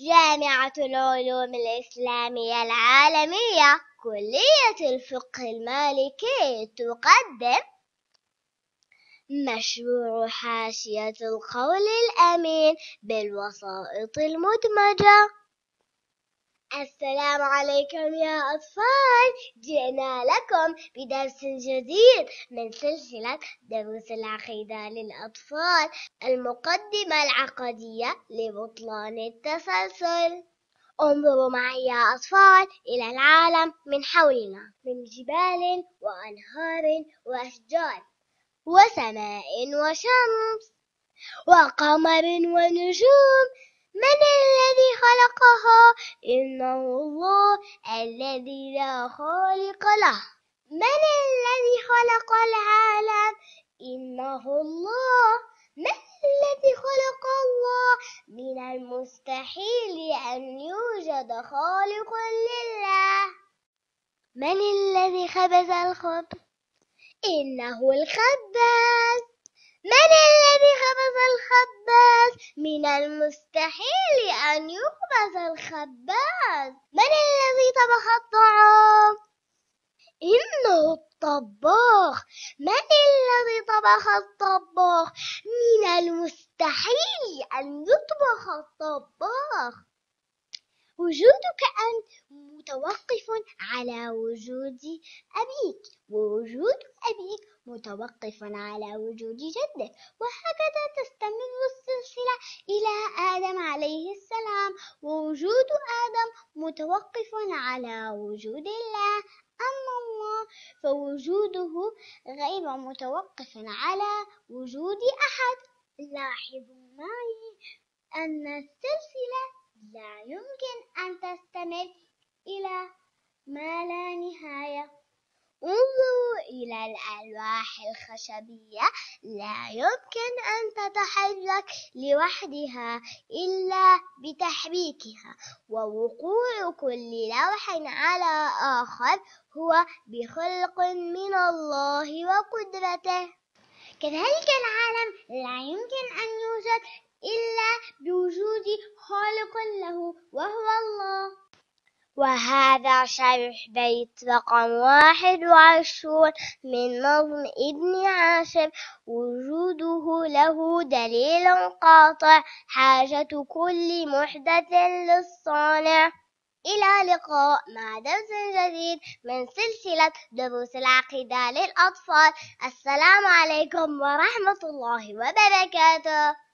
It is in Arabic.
جامعة العلوم الإسلامية العالمية كلية الفقه المالكي تقدم مشروع حاشية القول الأمين بالوسائط المدمجة السلام عليكم يا أطفال جئنا لكم بدرس جديد من سلسلة دروس العقيدة للأطفال المقدمة العقدية لبطلان التسلسل انظروا معي يا أطفال إلى العالم من حولنا من جبال وأنهار وأشجار وسماء وشمس وقمر ونجوم من الذي خلق خلقها إنه الله الذي لا خالق له من الذي خلق العالم إنه الله من الذي خلق الله من المستحيل أن يوجد خالق لله من الذي خبز الخبز إنه الخباز من الذي خبز الخباز من المستحيل أن يخبز الخباز من الذي طبخ الطعام إنه الطباخ من الذي طبخ الطباخ من المستحيل أن يطبخ الطباخ وجودك أنت متوقف على وجود أبيك ووجود أبيك متوقفا على وجود جده وهكذا تستمر السلسلة إلى آدم عليه السلام ووجود آدم متوقف على وجود الله أما الله فوجوده غير متوقف على وجود أحد لاحظوا معي أن السلسلة لا يمكن أن تستمر إلى ما لا نهاية انظروا إلى الألواح الخشبية لا يمكن أن تتحرك لوحدها إلا بتحريكها ووقوع كل لوح على آخر هو بخلق من الله وقدرته كذلك العالم وهذا شرح بيت رقم واحد وعشرون من نظم ابن عاشر وجوده له دليل قاطع حاجة كل محدث للصانع إلى لقاء مع درس جديد من سلسلة دروس العقيدة للأطفال السلام عليكم ورحمة الله وبركاته